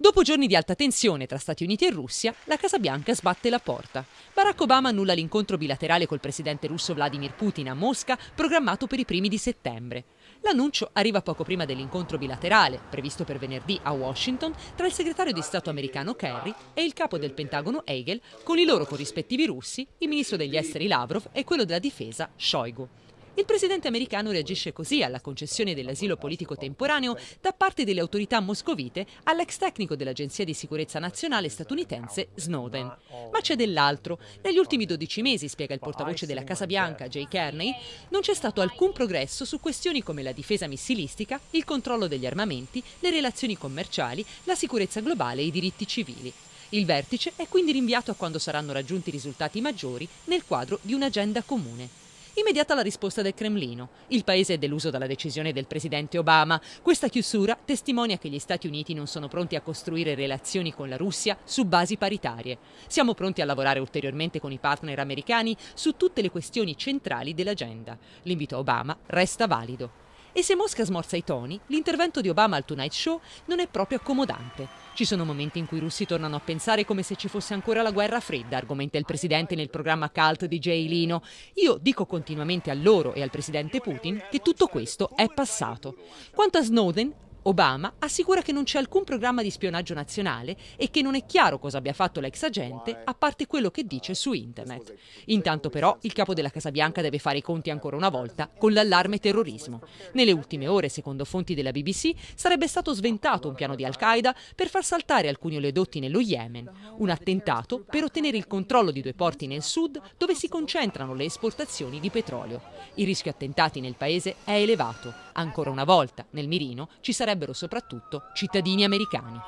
Dopo giorni di alta tensione tra Stati Uniti e Russia, la Casa Bianca sbatte la porta. Barack Obama annulla l'incontro bilaterale col presidente russo Vladimir Putin a Mosca, programmato per i primi di settembre. L'annuncio arriva poco prima dell'incontro bilaterale, previsto per venerdì a Washington, tra il segretario di Stato americano Kerry e il capo del Pentagono Hegel, con i loro corrispettivi russi, il ministro degli esteri Lavrov e quello della difesa Shoigu. Il presidente americano reagisce così alla concessione dell'asilo politico temporaneo da parte delle autorità moscovite all'ex tecnico dell'Agenzia di Sicurezza Nazionale statunitense Snowden. Ma c'è dell'altro. Negli ultimi 12 mesi, spiega il portavoce della Casa Bianca, Jay Kearney, non c'è stato alcun progresso su questioni come la difesa missilistica, il controllo degli armamenti, le relazioni commerciali, la sicurezza globale e i diritti civili. Il vertice è quindi rinviato a quando saranno raggiunti risultati maggiori nel quadro di un'agenda comune. Immediata la risposta del Cremlino. Il paese è deluso dalla decisione del presidente Obama. Questa chiusura testimonia che gli Stati Uniti non sono pronti a costruire relazioni con la Russia su basi paritarie. Siamo pronti a lavorare ulteriormente con i partner americani su tutte le questioni centrali dell'agenda. L'invito a Obama resta valido. E se Mosca smorza i toni, l'intervento di Obama al Tonight Show non è proprio accomodante. Ci sono momenti in cui i russi tornano a pensare come se ci fosse ancora la guerra fredda, argomenta il presidente nel programma cult di Jay Lino. Io dico continuamente a loro e al presidente Putin che tutto questo è passato. Quanto a Snowden, Obama assicura che non c'è alcun programma di spionaggio nazionale e che non è chiaro cosa abbia fatto l'ex agente, a parte quello che dice su ah, internet. Intanto però il capo della Casa Bianca deve fare i conti ancora una volta con l'allarme terrorismo. Nelle ultime ore, secondo fonti della BBC, sarebbe stato sventato un piano di Al-Qaeda per far saltare alcuni oleodotti nello Yemen, un attentato per ottenere il controllo di due porti nel sud dove si concentrano le esportazioni di petrolio. Il rischio attentati nel paese è elevato Ancora una volta, nel mirino ci sarebbero soprattutto cittadini americani.